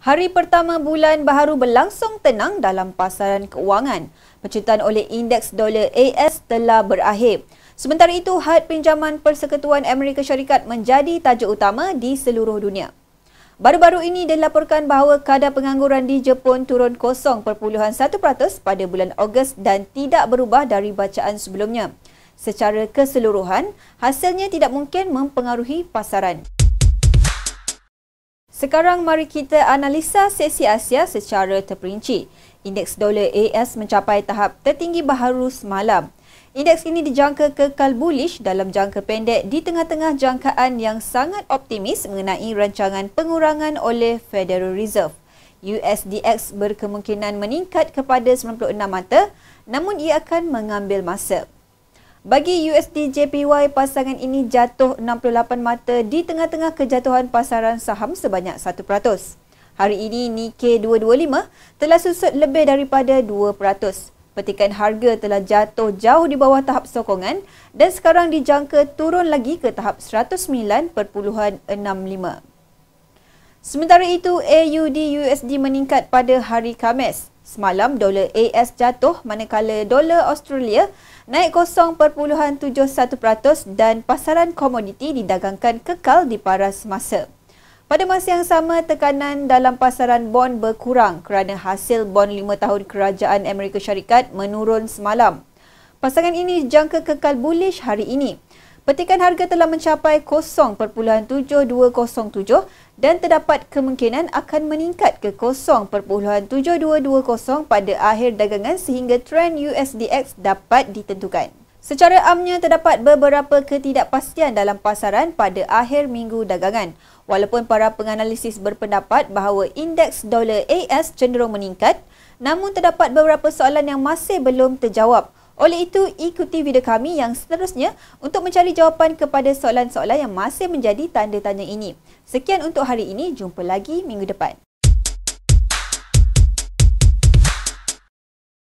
Hari pertama bulan baharu berlangsung tenang dalam pasaran keuangan. Pecutan oleh indeks dolar AS telah berakhir. Sementara itu, had pinjaman Persekutuan Amerika Syarikat menjadi tajuk utama di seluruh dunia. Baru-baru ini dilaporkan bahawa kadar pengangguran di Jepun turun 0.1% pada bulan Ogos dan tidak berubah dari bacaan sebelumnya. Secara keseluruhan, hasilnya tidak mungkin mempengaruhi pasaran. Sekarang mari kita analisa sesi Asia secara terperinci. Indeks dolar AS mencapai tahap tertinggi baharu semalam. Indeks ini dijangka kekal bullish dalam jangka pendek di tengah-tengah jangkaan yang sangat optimis mengenai rancangan pengurangan oleh Federal Reserve. USDX berkemungkinan meningkat kepada 96 mata namun ia akan mengambil masa. Bagi USD JPY, pasangan ini jatuh 68 mata di tengah-tengah kejatuhan pasaran saham sebanyak 1%. Hari ini Nikkei 225 telah susut lebih daripada 2%. Petikan harga telah jatuh jauh di bawah tahap sokongan dan sekarang dijangka turun lagi ke tahap 109.65. Sementara itu, AUD USD meningkat pada hari Khamis. Semalam dolar AS jatuh manakala dolar Australia naik 0.71% dan pasaran komoditi didagangkan kekal di paras semasa. Pada masa yang sama, tekanan dalam pasaran bond berkurang kerana hasil bond 5 tahun kerajaan Amerika Syarikat menurun semalam. Pasangan ini jangka kekal bullish hari ini. Petikan harga telah mencapai 0.7207 dan terdapat kemungkinan akan meningkat ke 0.7220 pada akhir dagangan sehingga trend USDX dapat ditentukan. Secara amnya terdapat beberapa ketidakpastian dalam pasaran pada akhir minggu dagangan. Walaupun para penganalisis berpendapat bahawa indeks dolar AS cenderung meningkat, namun terdapat beberapa soalan yang masih belum terjawab. Oleh itu, ikuti video kami yang seterusnya untuk mencari jawapan kepada soalan-soalan yang masih menjadi tanda tanya ini. Sekian untuk hari ini, jumpa lagi minggu depan.